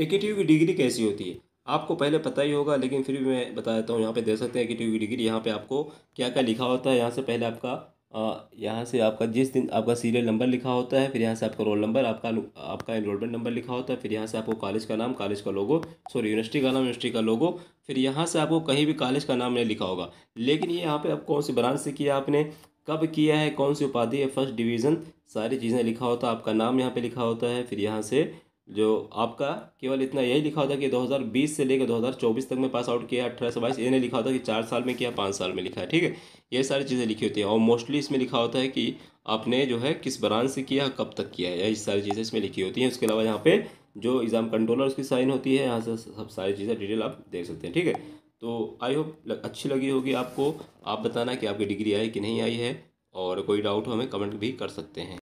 एकीटीयू की डिग्री कैसी होती है आपको पहले पता ही होगा लेकिन फिर भी मैं बता देता हूँ यहाँ पे दे सकते हैं एकीटीयू की डिग्री यहाँ पे आपको क्या क्या लिखा होता है यहाँ से पहले आपका यहाँ से आपका जिस दिन आपका सीरियल नंबर लिखा होता है फिर यहाँ से आपका रोल नंबर आपका आपका इनरोलमेंट नंबर लिखा होता है फिर यहाँ से आपको कॉलेज का नाम कॉलेज का लोगो सॉरी यूनिवर्सिटी का नाम यूनिवर्सिटी का लोगो फिर यहाँ से आपको कहीं भी कॉलेज का नाम नहीं लिखा होगा लेकिन ये यहाँ पर आप कौन सी ब्रांच से किया आपने कब किया है कौन सी उपाधि है फर्स्ट डिवीज़न सारी चीज़ें लिखा होता है आपका नाम यहाँ पे लिखा होता है फिर यहाँ से जो आपका केवल इतना यही लिखा होता है कि 2020 से लेकर 2024 तक में पास आउट किया अठारह से बाईस ये नहीं लिखा होता कि चार साल में किया पाँच साल में लिखा है ठीक है ये सारी चीज़ें लिखी होती हैं और मोस्टली इसमें लिखा होता है कि आपने जो है किस ब्रांच से किया कब तक किया है यही सारी चीज़ें इसमें लिखी होती हैं उसके अलावा यहाँ पे जो एग्ज़ाम कंट्रोलर उसकी साइन होती है यहाँ से सब सारी चीज़ें डिटेल आप देख सकते हैं ठीक है तो आई होप अच्छी लगी होगी आपको आप बताना कि आपकी डिग्री आई कि नहीं आई है और कोई डाउट हो हमें कमेंट भी कर सकते हैं